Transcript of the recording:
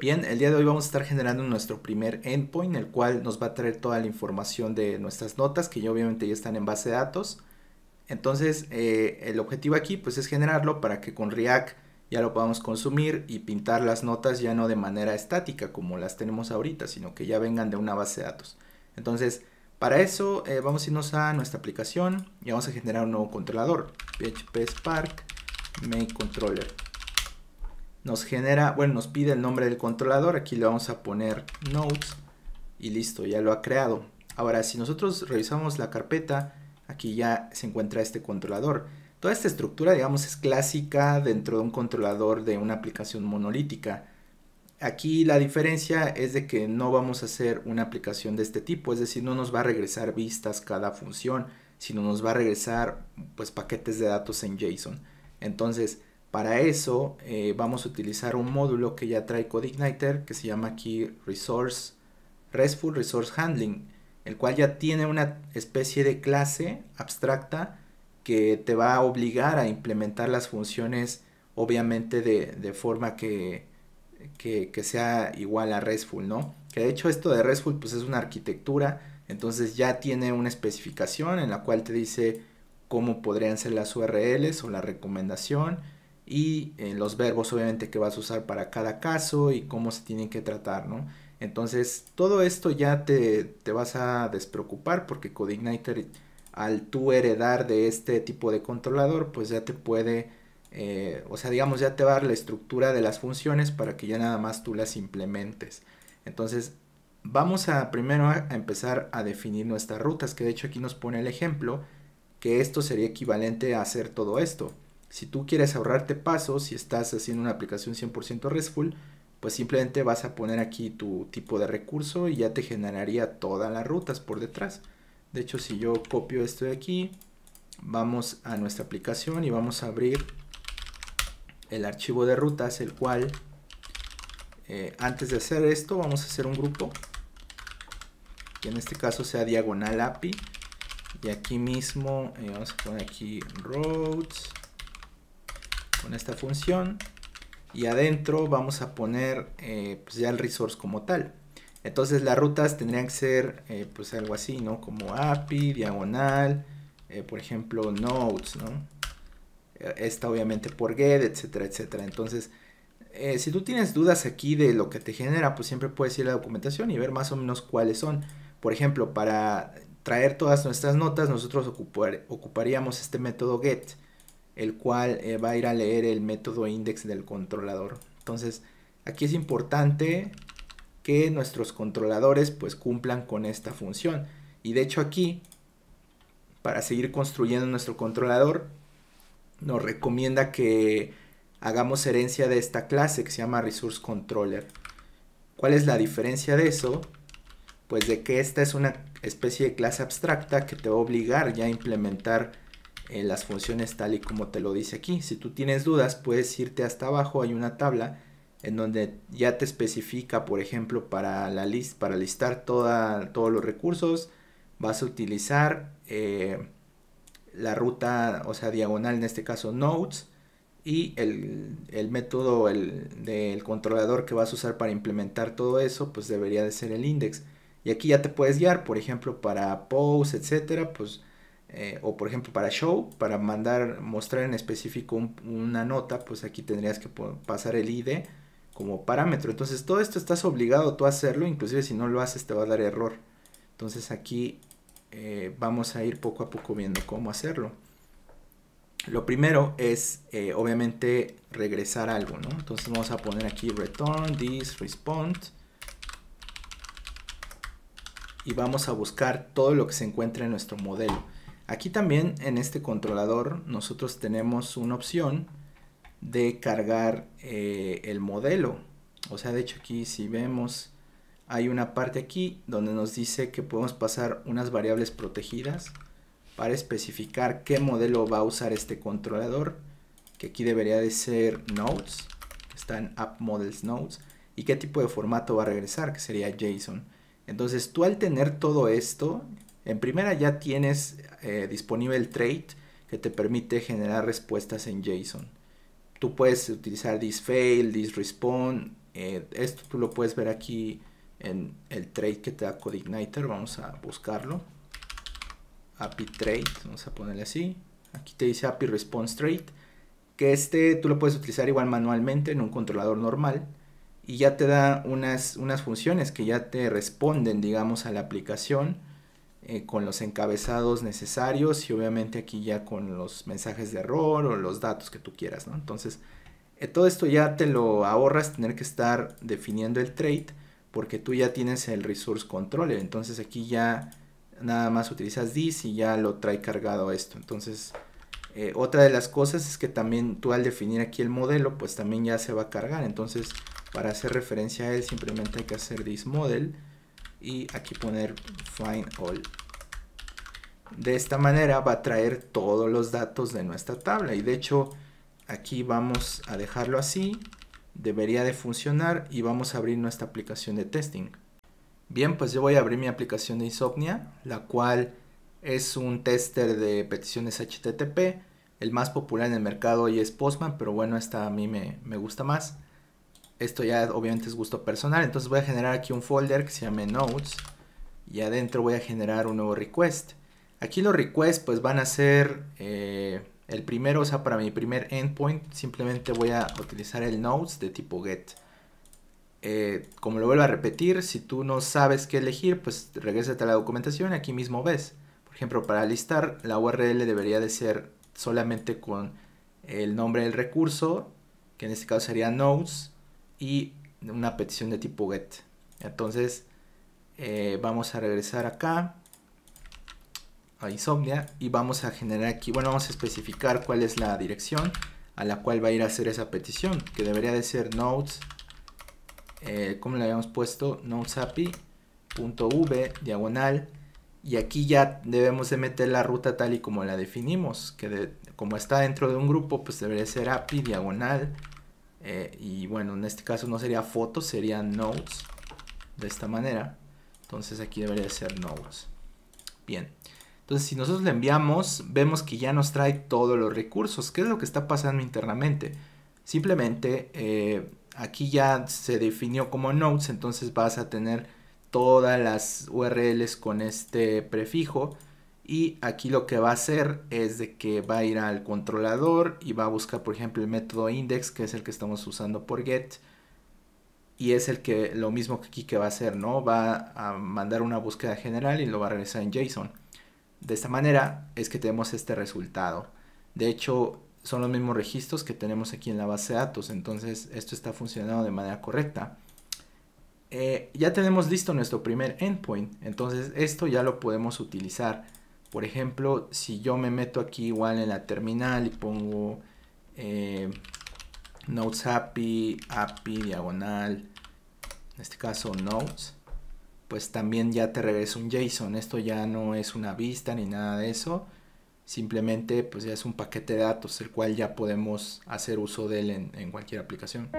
Bien, el día de hoy vamos a estar generando nuestro primer endpoint, el cual nos va a traer toda la información de nuestras notas, que obviamente ya están en base de datos. Entonces, eh, el objetivo aquí pues es generarlo para que con React ya lo podamos consumir y pintar las notas ya no de manera estática como las tenemos ahorita, sino que ya vengan de una base de datos. Entonces, para eso eh, vamos a irnos a nuestra aplicación y vamos a generar un nuevo controlador, PHP Spark Controller nos genera, bueno, nos pide el nombre del controlador, aquí le vamos a poner notes, y listo, ya lo ha creado. Ahora, si nosotros revisamos la carpeta, aquí ya se encuentra este controlador. Toda esta estructura, digamos, es clásica dentro de un controlador de una aplicación monolítica. Aquí la diferencia es de que no vamos a hacer una aplicación de este tipo, es decir, no nos va a regresar vistas cada función, sino nos va a regresar pues paquetes de datos en JSON. Entonces, para eso eh, vamos a utilizar un módulo que ya trae CodeIgniter que se llama aquí Resource RESTful Resource Handling, el cual ya tiene una especie de clase abstracta que te va a obligar a implementar las funciones obviamente de, forma que, sea igual a RESTful, ¿no? Que de hecho esto de RESTful pues es una arquitectura, entonces ya tiene una especificación en la cual te dice cómo podrían ser las URLs o la recomendación, y eh, los verbos obviamente que vas a usar para cada caso y cómo se tienen que tratar, ¿no? Entonces todo esto ya te, vas a despreocupar porque CodeIgniter al tú heredar de este tipo de controlador pues ya te puede, eh, o sea digamos ya te va a dar la estructura de las funciones para que ya nada más tú las implementes. Entonces vamos a primero a empezar a definir nuestras rutas que de hecho aquí nos pone el ejemplo que esto sería equivalente a hacer todo esto. Si tú quieres ahorrarte pasos, si estás haciendo una aplicación 100% RESTful, pues simplemente vas a poner aquí tu tipo de recurso y ya te generaría todas las rutas por detrás. De hecho, si yo copio esto de aquí, vamos a nuestra aplicación y vamos a abrir el archivo de rutas, el cual eh, antes de hacer esto vamos a hacer un grupo que en este caso sea diagonal API y aquí mismo eh, vamos a poner aquí roads con esta función y adentro vamos a poner eh, pues, ya el resource como tal. Entonces las rutas tendrían que ser eh, pues algo así, ¿no? Como API, diagonal, eh, por ejemplo, nodes, ¿no? Esta obviamente por get, etcétera, etcétera. Entonces, si tú tienes dudas aquí de lo que te genera, pues siempre puedes ir a la documentación y ver más o menos cuáles son. Por ejemplo, para traer todas nuestras notas, nosotros ocuparíamos este método get el cual eh, va a ir a leer el método index del controlador. Entonces, aquí es importante que nuestros controladores pues cumplan con esta función. Y de hecho aquí, para seguir construyendo nuestro controlador, nos recomienda que hagamos herencia de esta clase que se llama Resource Controller. ¿Cuál es la diferencia de eso? Pues de que esta es una especie de clase abstracta que te va a obligar ya a implementar las funciones tal y como te lo dice aquí. Si tú tienes dudas, puedes irte hasta abajo, hay una tabla en donde ya te especifica, por ejemplo, para, la list, para listar todos los recursos, vas a utilizar eh, la ruta, o sea, diagonal, en este caso, nodes, y el, método del controlador que vas a usar para implementar todo eso, pues debería de ser el index. Y aquí ya te puedes guiar, por ejemplo, para post, etcétera, pues eh, o por ejemplo para show, para mandar, mostrar en específico una nota, pues aquí tendrías que pasar el ID como parámetro. Entonces todo esto estás obligado tú a hacerlo, inclusive si no lo haces te va a dar error. Entonces aquí eh, vamos a ir poco a poco viendo cómo hacerlo. Lo primero es eh, obviamente regresar algo, ¿no? Entonces vamos a poner aquí return this respond y vamos a buscar todo lo que se encuentra en nuestro modelo. Aquí también en este controlador nosotros tenemos una opción de cargar eh, el modelo. O sea, de hecho aquí si vemos hay una parte aquí donde nos dice que podemos pasar unas variables protegidas para especificar qué modelo va a usar este controlador. Que aquí debería de ser nodes, está en app models nodes. Y qué tipo de formato va a regresar, que sería JSON. Entonces tú al tener todo esto, en primera ya tienes eh, disponible el trait que te permite generar respuestas en JSON. Tú puedes utilizar this fail, this respond. Eh, esto tú lo puedes ver aquí en el trait que te da CodeIgniter. Vamos a buscarlo. API trait, vamos a ponerle así. Aquí te dice API response trait. Que este tú lo puedes utilizar igual manualmente en un controlador normal. Y ya te da unas, unas funciones que ya te responden, digamos, a la aplicación eh, con los encabezados necesarios y obviamente aquí ya con los mensajes de error o los datos que tú quieras, ¿no? Entonces, eh, todo esto ya te lo ahorras tener que estar definiendo el trade porque tú ya tienes el resource controller, entonces aquí ya nada más utilizas this y ya lo trae cargado esto, entonces... Eh, otra de las cosas es que también tú al definir aquí el modelo, pues también ya se va a cargar. Entonces, para hacer referencia a él, simplemente hay que hacer this model y aquí poner find all. De esta manera va a traer todos los datos de nuestra tabla y de hecho aquí vamos a dejarlo así. Debería de funcionar y vamos a abrir nuestra aplicación de testing. Bien, pues yo voy a abrir mi aplicación de Insomnia, la cual es un tester de peticiones HTTP. El más popular en el mercado hoy es Postman, pero bueno, esta a mí me, me gusta más esto ya obviamente es gusto personal, entonces voy a generar aquí un folder que se llame notes y adentro voy a generar un nuevo request. Aquí los requests pues van a ser eh, el primero, o sea, para mi primer endpoint simplemente voy a utilizar el nodes de tipo get. Eh, como lo vuelvo a repetir, si tú no sabes qué elegir, pues regresate a la documentación, aquí mismo ves. Por ejemplo, para listar, la URL debería de ser solamente con el nombre del recurso, que en este caso sería nodes, y una petición de tipo get. Entonces eh, vamos a regresar acá a Insomnia y vamos a generar aquí, bueno, vamos a especificar cuál es la dirección a la cual va a ir a hacer esa petición, que debería de ser nodes, eh, como le habíamos puesto, api.v diagonal y aquí ya debemos de meter la ruta tal y como la definimos, que como está dentro de un grupo, pues debería ser api diagonal eh, y bueno, en este caso no sería fotos, sería notes, De esta manera. Entonces aquí debería ser notes, Bien. Entonces si nosotros le enviamos, vemos que ya nos trae todos los recursos. ¿Qué es lo que está pasando internamente? Simplemente eh, aquí ya se definió como notes, entonces vas a tener todas las URLs con este prefijo y aquí lo que va a hacer es de que va a ir al controlador y va a buscar, por ejemplo, el método index, que es el que estamos usando por get. Y es el que lo mismo que aquí que va a hacer, ¿no? Va a mandar una búsqueda general y lo va a regresar en JSON. De esta manera es que tenemos este resultado. De hecho, son los mismos registros que tenemos aquí en la base de datos. Entonces, esto está funcionando de manera correcta. Eh, ya tenemos listo nuestro primer endpoint. Entonces, esto ya lo podemos utilizar. Por ejemplo, si yo me meto aquí igual en la terminal y pongo eh, notes API, API diagonal, en este caso notes, pues también ya te regresa un JSON. Esto ya no es una vista ni nada de eso. Simplemente pues ya es un paquete de datos el cual ya podemos hacer uso de él en cualquier aplicación.